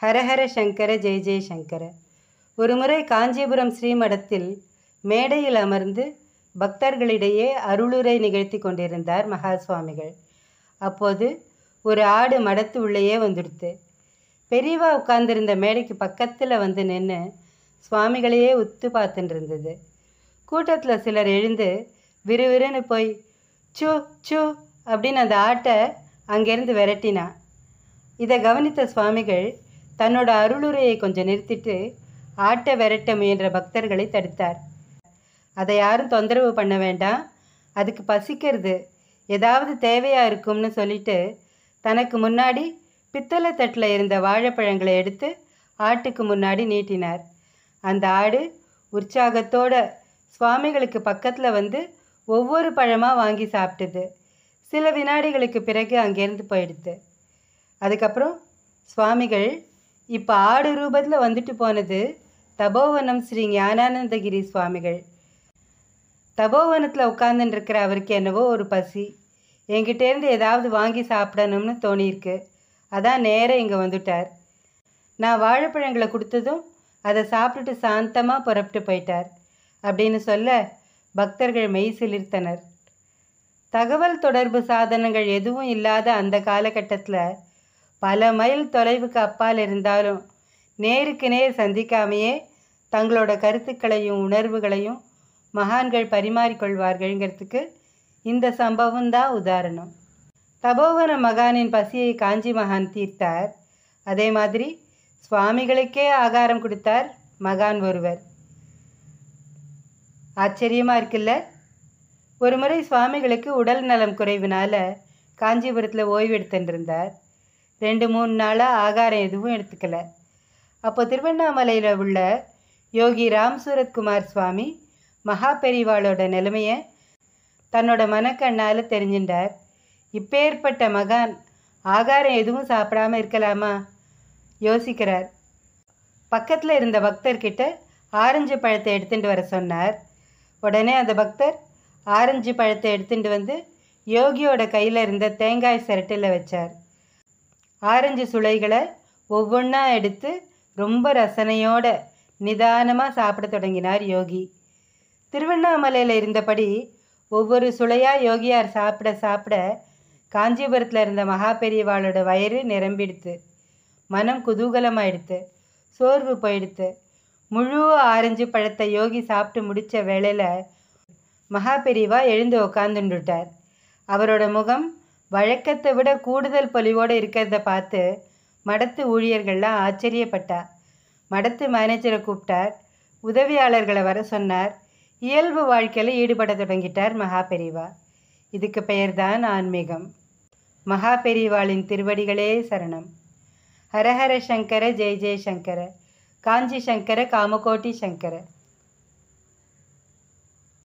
ஹரஹர சங்கர ஜெய ஜெயசங்கர ஒருமுறை காஞ்சிபுரம் ஸ்ரீமடத்தில் மேடையில் அமர்ந்து பக்தர்களிடையே அருளுரை நிகழ்த்தி கொண்டிருந்தார் மகா சுவாமிகள் அப்போது ஒரு ஆடு மடத்து உள்ளேயே வந்துடுத்து பெரியவா உட்கார்ந்திருந்த மேடைக்கு பக்கத்தில் வந்து நின்று சுவாமிகளையே உத்து பார்த்துட்டு இருந்தது கூட்டத்தில் சிலர் எழுந்து விறுவிறுன்னு போய் சு சு அப்படின்னு அந்த ஆட்டை அங்கேருந்து விரட்டினான் இதை கவனித்த சுவாமிகள் தன்னோட அருளுரையை கொஞ்சம் நிறுத்திட்டு ஆட்ட விரட்ட முயன்ற பக்தர்களை தடுத்தார் அதை யாரும் தொந்தரவு பண்ண வேண்டாம் அதுக்கு பசிக்கிறது ஏதாவது தேவையாக இருக்கும்னு சொல்லிட்டு தனக்கு முன்னாடி பித்தளை தட்டில் இருந்த வாழைப்பழங்களை எடுத்து ஆட்டுக்கு முன்னாடி நீட்டினார் அந்த ஆடு உற்சாகத்தோட சுவாமிகளுக்கு பக்கத்தில் வந்து ஒவ்வொரு பழமாக வாங்கி சாப்பிட்டது சில வினாடிகளுக்கு பிறகு அங்கேருந்து போயிடுது அதுக்கப்புறம் சுவாமிகள் இப்போ ஆடு ரூபத்தில் வந்துட்டு போனது தபோவனம் ஸ்ரீ ஞானானந்தகிரி சுவாமிகள் தபோவனத்தில் உட்காந்துருக்கிற அவருக்கு என்னவோ ஒரு பசி என்கிட்டேருந்து ஏதாவது வாங்கி சாப்பிடணும்னு தோணியிருக்கு அதான் நேராக இங்கே வந்துட்டார் நான் வாழைப்பழங்களை கொடுத்ததும் அதை சாப்பிட்டுட்டு சாந்தமாக புறப்பட்டு போயிட்டார் அப்படின்னு சொல்ல பக்தர்கள் மெய் சிலிர்த்தனர் தகவல் தொடர்பு சாதனங்கள் எதுவும் இல்லாத அந்த காலகட்டத்தில் பல மைல் தொலைவுக்கு அப்பால் இருந்தாலும் நேருக்கு நேர் சந்திக்காமையே தங்களோட கருத்துக்களையும் உணர்வுகளையும் மகான்கள் பரிமாறிக்கொள்வார்கள்ங்கிறதுக்கு இந்த சம்பவம் தான் உதாரணம் தபோவன மகானின் பசியை காஞ்சி மகான் தீர்த்தார் அதே மாதிரி சுவாமிகளுக்கே ஆகாரம் கொடுத்தார் மகான் ஒருவர் ஆச்சரியமாக இருக்குல்ல ஒரு முறை சுவாமிகளுக்கு உடல் நலம் குறைவினால காஞ்சிபுரத்தில் ஓய்வெடுத்துட்டு இருந்தார் ரெண்டு மூணு நாளாக ஆகாரம் எதுவும் எடுத்துக்கல அப்போ திருவண்ணாமலையில் உள்ள யோகி ராம் சூரத்குமார் சுவாமி மகா பெரிவாளோட நிலைமையை தன்னோட மனக்கண்ணால் தெரிஞ்சின்றார் இப்பேற்பட்ட மகான் ஆகாரம் எதுவும் சாப்பிடாம இருக்கலாமா யோசிக்கிறார் பக்கத்தில் இருந்த பக்தர்கிட்ட ஆரஞ்சு பழத்தை எடுத்துட்டு வர சொன்னார் உடனே அந்த பக்தர் ஆரஞ்சு பழத்தை எடுத்துட்டு வந்து யோகியோட கையில் இருந்த தேங்காய் சிரட்டில் வச்சார் ஆரஞ்சு சுளைகளை ஒவ்வொன்றா எடுத்து ரொம்ப ரசனையோட நிதானமாக சாப்பிட தொடங்கினார் யோகி திருவண்ணாமலையில் இருந்தபடி ஒவ்வொரு சுளையாக யோகியார் சாப்பிட சாப்பிட காஞ்சிபுரத்தில் இருந்த மகா பெரியவாளோட வயிறு நிரம்பிடுத்து மனம் குதூகலமாயிடுத்து சோர்வு போயிடுத்து முழு ஆரஞ்சு பழத்தை யோகி சாப்பிட்டு முடித்த வேளையில் மகா பெரியவா எழுந்து உக்காந்துட்டார் அவரோட முகம் வழக்கத்தை விட கூடுதல் பொலிவோடு இருக்கிறத பார்த்து மடத்து ஊழியர்கள்லாம் ஆச்சரியப்பட்டா மடத்து மேனேஜரை கூப்பிட்டார் உதவியாளர்களை வர சொன்னார் இயல்பு வாழ்க்கையில் ஈடுபட தொடங்கிட்டார் மகா பெரிவா இதுக்கு பெயர்தான் ஆன்மீகம் மகா பெரிவாளின் திருவடிகளே சரணம் ஹரஹர சங்கர ஜெய ஜெய சங்கர காஞ்சி சங்கர காமகோட்டி சங்கர